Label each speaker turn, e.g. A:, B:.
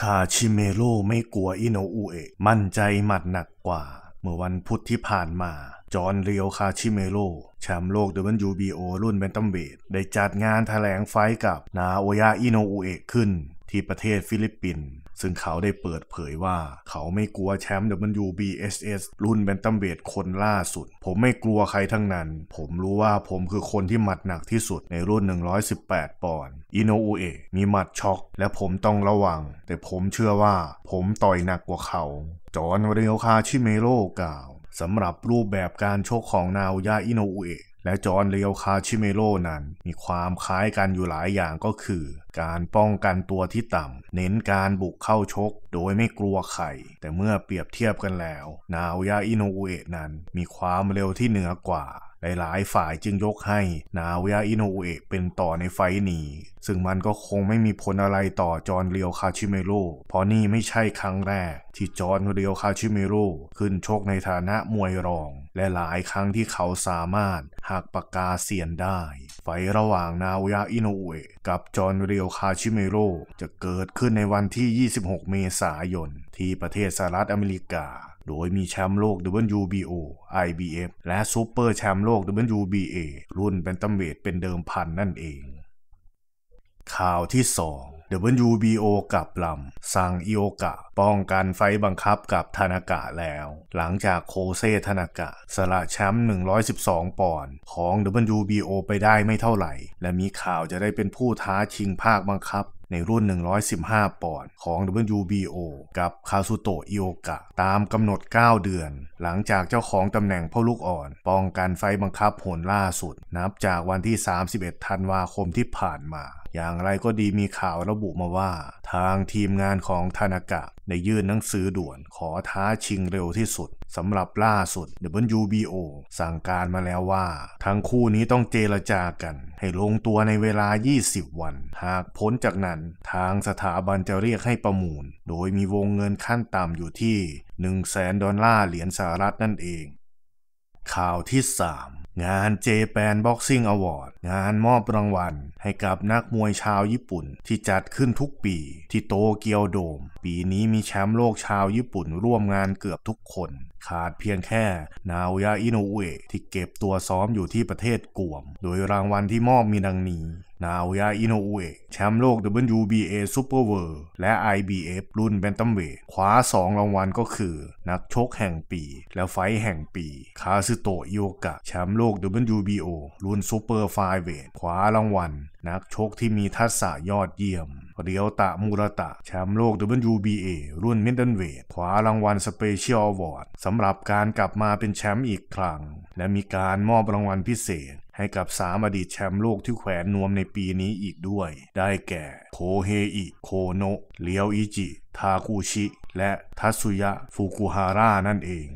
A: คาชิเมโร่ไม่กลัวอิโนอุเอะ มั่นใจหมัดหนักกว่า เมื่อวันพุธที่ผ่านมา จอ์นเรียวคาชิเมโร่แชมป์โลก WBO รุ่นเบนตัมเบดได้จัดงานแถลงไฟกับนาโอยะอิโนอุเอะขึ้นที่ประเทศฟิลิปปินส์ ซึ่งเขาได้เปิดเผยว่าเขาไม่กลัวแชมป์ WBSS รุ่นแบนตัมเบดคนล่าสุด ผมไม่กลัวใครทั้งนั้น ผมรู้ว่าผมคือคนที่หมัดหนักที่สุดในรุ่น 118 ปอนด์ อินโนอุเอะมีหมัดช็อกและผมต้องระวัง แต่ผมเชื่อว่าผมต่อยหนักกว่าเขา จอห์น เรียวคาชิเมโร่กล่าว สำหรับรูปแบบการชกของนาวยาอิโนอุเอะและจอร์นเรียวคาชิเมโรนั้น มีความคล้ายกันอยู่หลายอย่างก็คือ การป้องกันตัวที่ต่ำ เน้นการบุกเข้าชกโดยไม่กลัวใครแต่เมื่อเปรียบเทียบกันแล้ว นาวยาอินโนอเอะนั้นมีความเร็วที่เหนือกว่าหลายๆฝ่ายจึงยกให้นาวยาอินโอเอะเป็นต่อในไฟนี้ ซึ่งมันก็คงไม่มีผลอะไรต่อจอร์นเรียวคาชิเมโร่เพราะนี่ไม่ใช่ครั้งแรกที่จอร์นเรียวคาชิเมโร่ขึ้นชกในฐานะมวยรอง และหลายครั้งที่เขาสามารถหักปากกาเซียนได้ ไฟระหว่างนาวยาอินโอเอะกับจอร์นเรียวคาชิเมโร่จะเกิดขึ้นในวันที่ 26 เมษายนที่ประเทศสหรัฐอเมริกาโดยมีแชมป์โลก WBO IBF และซูเปอร์แชมป์โลก WBA รุ่นเป็นตัมเวทเป็นเดิมพันนั่นเอง ข่าวที่2 WBO กับลำซังอิโอกะ ป้องกันไฟบังคับกับธนากะแล้ว หลังจากโคเซธนากะสละแชมป์112ปอนด์ของ WBO ไปได้ไม่เท่าไหร่ และมีข่าวจะได้เป็นผู้ท้าชิงภาคบังคับในรุ่น 115 ปอนด์ ของ WBO กับคาซุโตะอิโอกะ ตามกำหนด 9 เดือน หลังจากเจ้าของตำแหน่งพ่อลูกอ่อนป้องกันไฟบังคับผลล่าสุด นับจากวันที่ 31 ธันวาคมที่ผ่านมา อย่างไรก็ดีมีข่าวระบุมาว่าทางทีมงานของทานากะในยื่นหนังสือด่วนขอท้าชิงเร็วที่สุดสำหรับล่าสุด WBO สั่งการมาแล้วว่าทั้งคู่นี้ต้องเจรจากันให้ลงตัวในเวลา 20 วัน หากพ้นจากนั้นทางสถาบันจะเรียกให้ประมูล โดยมีวงเงินขั้นต่ำอยู่ที่ 1 0 0 0 0แสนดอลลาร์เหรียญสหรัฐนั่นเอง ข่าวที่ 3งาน Japan Boxing Award งานมอบรางวัลให้กับนักมวยชาวญี่ปุ่นที่จัดขึ้นทุกปี ที่โตเกียวโดม ปีนี้มีแชมป์โลกชาวญี่ปุ่นร่วมงานเกือบทุกคน ขาดเพียงแค่นาวยาอินโนเอที่เก็บตัวซ้อมอยู่ที่ประเทศกวม โดยรางวัลที่มอบมีดังนี้นายาอินโอเอแชมป์โลก WBA Super World และ IBF รุ่นแบนตัมเวทคว้า 2รางวัลก็คือ นักชกแห่งปี และไฟแห่งปีคาซึโตะโยกะแชมป์โลก WBO รุ่นซูเปอร์ไฟเวทคว้ารางวัลนักชกที่มีทักษะยอดเยี่ยม เรียวตะมูระตะ แชมป์โลก WBA รุ่นมิดเดิลเวทคว้ารางวัลสเปเชียลวอร์ดสำหรับการกลับมาเป็นแชมป์อีกครั้ง และมีการมอบรางวัลพิเศษให้กับสามอดีตแชมป์โลกที่แขวนนวมในปีนี้อีกด้วย ได้แก่ โคเฮอิ โคโนเลียวอิจิ ทาคุชิ และทัตสุยะฟูกุฮาร่านั่นเอง